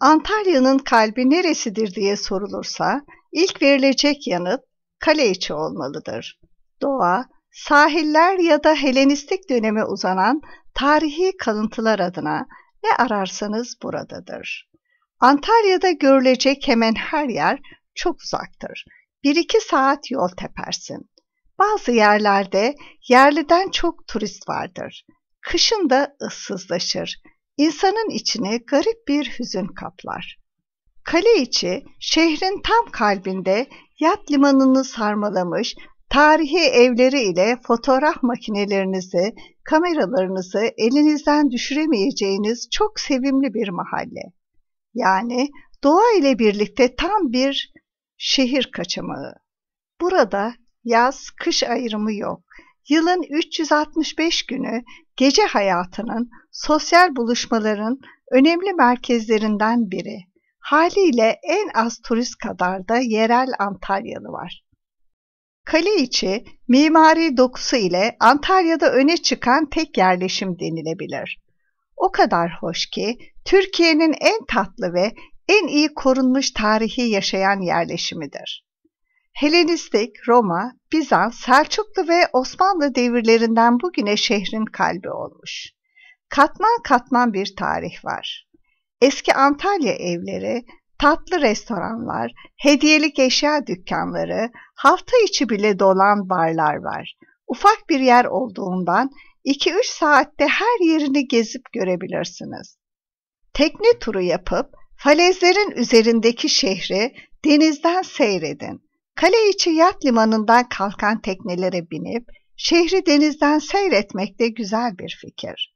Antalya'nın kalbi neresidir diye sorulursa ilk verilecek yanıt kale içi olmalıdır. Doğa, sahiller ya da Helenistik döneme uzanan tarihi kalıntılar adına ne ararsanız buradadır. Antalya'da görülecek hemen her yer çok uzaktır. Bir iki saat yol tepersin. Bazı yerlerde yerliden çok turist vardır. Kışın da ıssızlaşır. İnsanın içini garip bir hüzün kaplar. Kale içi şehrin tam kalbinde yat limanını sarmalamış tarihi evleri ile fotoğraf makinelerinizi, kameralarınızı elinizden düşüremeyeceğiniz çok sevimli bir mahalle. Yani doğa ile birlikte tam bir şehir kaçamağı. Burada yaz, kış ayrımı yok. Yılın 365 günü gece hayatının, sosyal buluşmaların önemli merkezlerinden biri. Haliyle en az turist kadar da yerel Antalyalı var. Kale içi mimari dokusu ile Antalya'da öne çıkan tek yerleşim denilebilir. O kadar hoş ki Türkiye'nin en tatlı ve en iyi korunmuş tarihi yaşayan yerleşimidir. Helenistik, Roma, Bizans, Selçuklu ve Osmanlı devirlerinden bugüne şehrin kalbi olmuş. Katman katman bir tarih var. Eski Antalya evleri, tatlı restoranlar, hediyelik eşya dükkanları, hafta içi bile dolan barlar var. Ufak bir yer olduğundan 2-3 saatte her yerini gezip görebilirsiniz. Tekne turu yapıp falezlerin üzerindeki şehri denizden seyredin Kale içi yat limanından kalkan teknelere binip şehri denizden seyretmek de güzel bir fikir.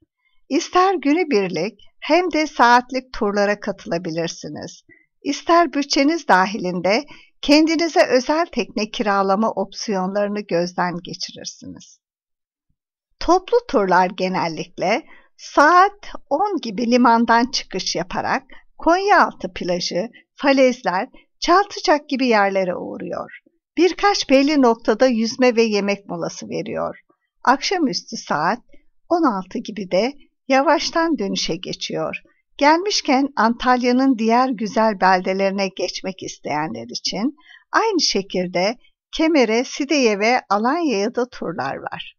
İster günübirlik hem de saatlik turlara katılabilirsiniz. İster bütçeniz dahilinde kendinize özel tekne kiralama opsiyonlarını gözden geçirirsiniz. Toplu turlar genellikle saat 10 gibi limandan çıkış yaparak Konyaaltı plajı, falezler Çaltıcak gibi yerlere uğruyor. Birkaç belli noktada yüzme ve yemek molası veriyor. Akşamüstü saat 16 gibi de yavaştan dönüşe geçiyor. Gelmişken Antalya'nın diğer güzel beldelerine geçmek isteyenler için aynı şekilde Kemer'e, Side'ye ve Alanya'ya da turlar var.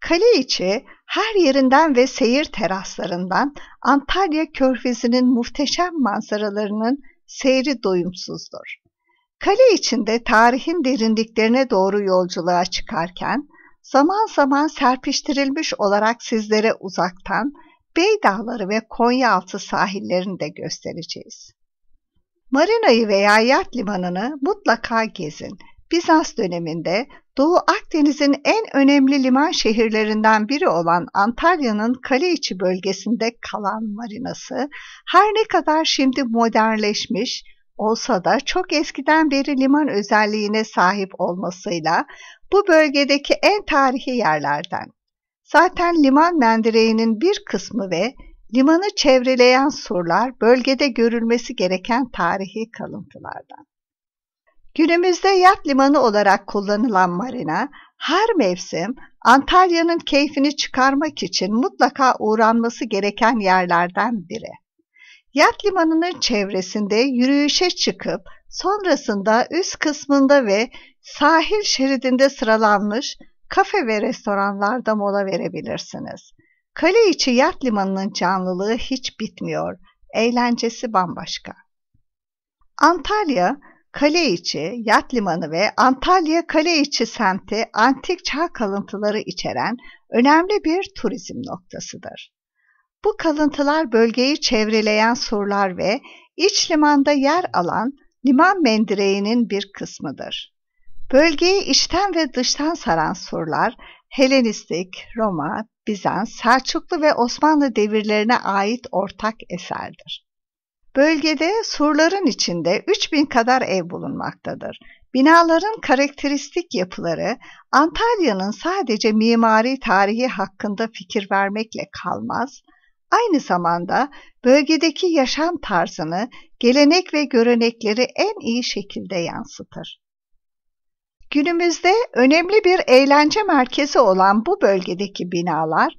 Kale içi her yerinden ve seyir teraslarından Antalya körfezinin muhteşem manzaralarının seyri doyumsuzdur. Kale içinde tarihin derinliklerine doğru yolculuğa çıkarken, zaman zaman serpiştirilmiş olarak sizlere uzaktan Beydağları ve Konyaaltı sahillerini de göstereceğiz. Marinayı veya yat limanını mutlaka gezin Bizans döneminde Doğu Akdeniz'in en önemli liman şehirlerinden biri olan Antalya'nın kale içi bölgesinde kalan marinası, her ne kadar şimdi modernleşmiş olsa da çok eskiden beri liman özelliğine sahip olmasıyla bu bölgedeki en tarihi yerlerden. Zaten liman mendireğinin bir kısmı ve limanı çevreleyen surlar bölgede görülmesi gereken tarihi kalıntılardan. Günümüzde yat limanı olarak kullanılan marina, her mevsim Antalya'nın keyfini çıkarmak için mutlaka uğranması gereken yerlerden biri. Yat limanının çevresinde yürüyüşe çıkıp sonrasında üst kısmında ve sahil şeridinde sıralanmış kafe ve restoranlarda mola verebilirsiniz. Kale içi yat limanının canlılığı hiç bitmiyor. Eğlencesi bambaşka. Antalya, Kaleiçi, Yat Limanı ve Antalya Kaleiçi semti antik çağ kalıntıları içeren önemli bir turizm noktasıdır. Bu kalıntılar bölgeyi çevreleyen surlar ve iç limanda yer alan liman mendireğinin bir kısmıdır. Bölgeyi içten ve dıştan saran surlar, Helenistik, Roma, Bizans, Selçuklu ve Osmanlı devirlerine ait ortak eserdir. Bölgede surların içinde 3000 kadar ev bulunmaktadır. Binaların karakteristik yapıları Antalya'nın sadece mimari tarihi hakkında fikir vermekle kalmaz, aynı zamanda bölgedeki yaşam tarzını, gelenek ve görenekleri en iyi şekilde yansıtır. Günümüzde önemli bir eğlence merkezi olan bu bölgedeki binalar,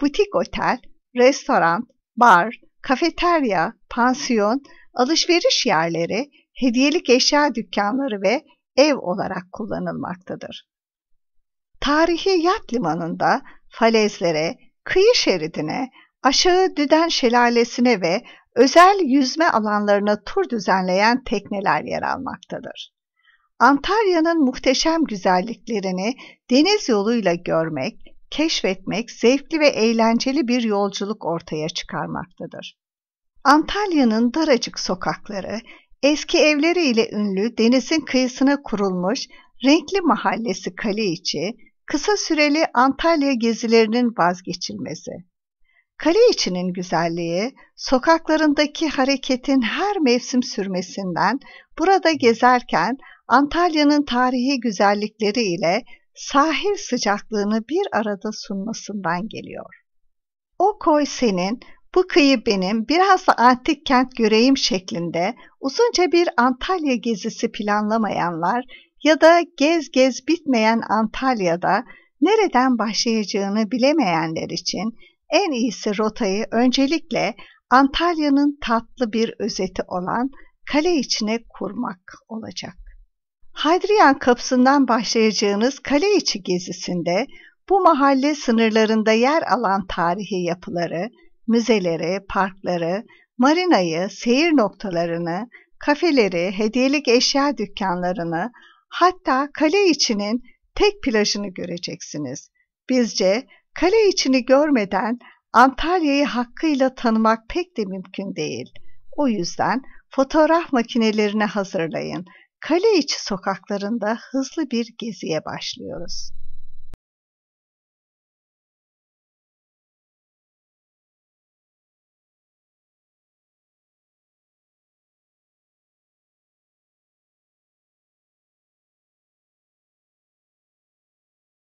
butik otel, restoran, bar, kafeterya, pansiyon, alışveriş yerleri, hediyelik eşya dükkanları ve ev olarak kullanılmaktadır. Tarihi yat limanında falezlere, kıyı şeridine, aşağı düden şelalesine ve özel yüzme alanlarına tur düzenleyen tekneler yer almaktadır. Antalya'nın muhteşem güzelliklerini deniz yoluyla görmek, keşfetmek, zevkli ve eğlenceli bir yolculuk ortaya çıkarmaktadır. Antalya'nın daracık sokakları, eski evleriyle ünlü denizin kıyısına kurulmuş renkli mahallesi kale içi, kısa süreli Antalya gezilerinin vazgeçilmezi. Kale içinin güzelliği, sokaklarındaki hareketin her mevsim sürmesinden burada gezerken Antalya'nın tarihi güzellikleri ile sahil sıcaklığını bir arada sunmasından geliyor. O koy senin, bu kıyı benim, biraz da antik kent göreyim şeklinde uzunca bir Antalya gezisi planlamayanlar ya da gez gez bitmeyen Antalya'da nereden başlayacağını bilemeyenler için en iyisi rotayı öncelikle Antalya'nın tatlı bir özeti olan kale içine kurmak olacak. Hadrian kapısından başlayacağınız kale içi gezisinde bu mahalle sınırlarında yer alan tarihi yapıları, müzeleri, parkları, marinayı, seyir noktalarını, kafeleri, hediyelik eşya dükkanlarını, hatta kale içinin tek plajını göreceksiniz. Bizce kale içini görmeden Antalya'yı hakkıyla tanımak pek de mümkün değil. O yüzden fotoğraf makinelerini hazırlayın kale içi sokaklarında hızlı bir geziye başlıyoruz.